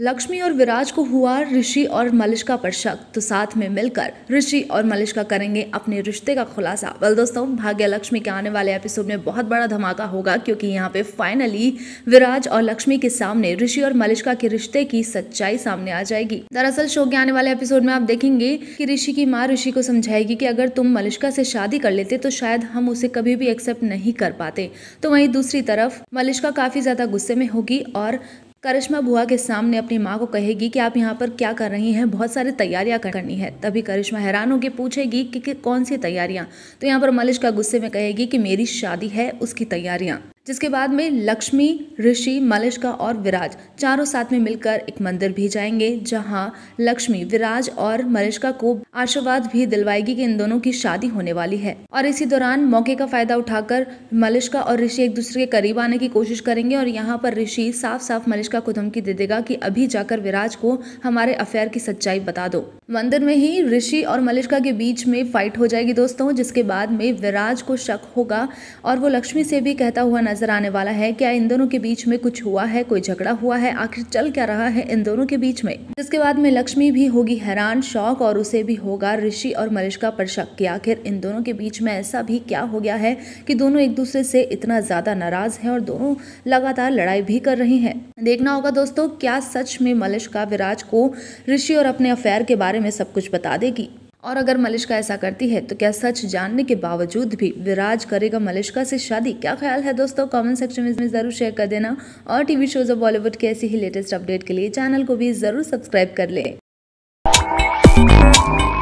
लक्ष्मी और विराज को हुआ ऋषि और मलिश्का पर शक तो साथ में मिलकर ऋषि और मलिश्का करेंगे अपने रिश्ते का खुलासा वेल दोस्तों भाग्य लक्ष्मी के आने वाले एपिसोड में बहुत बड़ा धमाका होगा क्योंकि यहाँ पे फाइनली विराज और लक्ष्मी के सामने ऋषि और मलिश्का के रिश्ते की सच्चाई सामने आ जाएगी दरअसल शो के आने वाले एपिसोड में आप देखेंगे की ऋषि की माँ ऋषि को समझाएगी की अगर तुम मलिश्का से शादी कर लेते तो शायद हम उसे कभी भी एक्सेप्ट नहीं कर पाते तो वही दूसरी तरफ मलिश्का काफी ज्यादा गुस्से में होगी और करिश्मा बुआ के सामने अपनी माँ को कहेगी कि आप यहाँ पर क्या कर रही हैं बहुत सारी तैयारियाँ करनी है तभी करिश्मा हैरान होकर पूछेगी कि, कि कौन सी तैयारियाँ तो यहाँ पर मलिश का गुस्से में कहेगी कि मेरी शादी है उसकी तैयारियाँ जिसके बाद में लक्ष्मी ऋषि मलिश्का और विराज चारों साथ में मिलकर एक मंदिर भी जाएंगे जहां लक्ष्मी विराज और मलिश्का को आशीर्वाद भी दिलवाएगी कि इन दोनों की शादी होने वाली है और इसी दौरान मौके का फायदा उठाकर मलिश्का और ऋषि एक दूसरे के करीब आने की कोशिश करेंगे और यहाँ पर ऋषि साफ साफ मलिश्का को धमकी दे देगा कि अभी जाकर विराज को हमारे अफेयर की सच्चाई बता दो मंदिर में ही ऋषि और मलिश्का के बीच में फाइट हो जाएगी दोस्तों जिसके बाद में विराज को शक होगा और वो लक्ष्मी से भी कहता हुआ नजर आने वाला है क्या इन दोनों के बीच में कुछ हुआ है कोई झगड़ा हुआ है आखिर चल क्या रहा है इन दोनों के बीच में जिसके बाद में लक्ष्मी भी होगी हैरान शौक और उसे भी होगा ऋषि और मलिश्का पर शक की आखिर इन दोनों के बीच में ऐसा भी क्या हो गया है कि दोनों एक दूसरे से इतना ज्यादा नाराज है और दोनों लगातार लड़ाई भी कर रही है देखना होगा दोस्तों क्या सच में मलिश्का विराज को ऋषि और अपने अफेयर के बारे बारे में सब कुछ बता देगी और अगर मलिश्का ऐसा करती है तो क्या सच जानने के बावजूद भी विराज करेगा मलिश्का से शादी क्या ख्याल है दोस्तों कमेंट सेक्शन में ज़रूर शेयर कर देना और टीवी शोज ऑफ बॉलीवुड के ऐसी ही लेटेस्ट अपडेट के लिए चैनल को भी ज़रूर सब्सक्राइब कर लें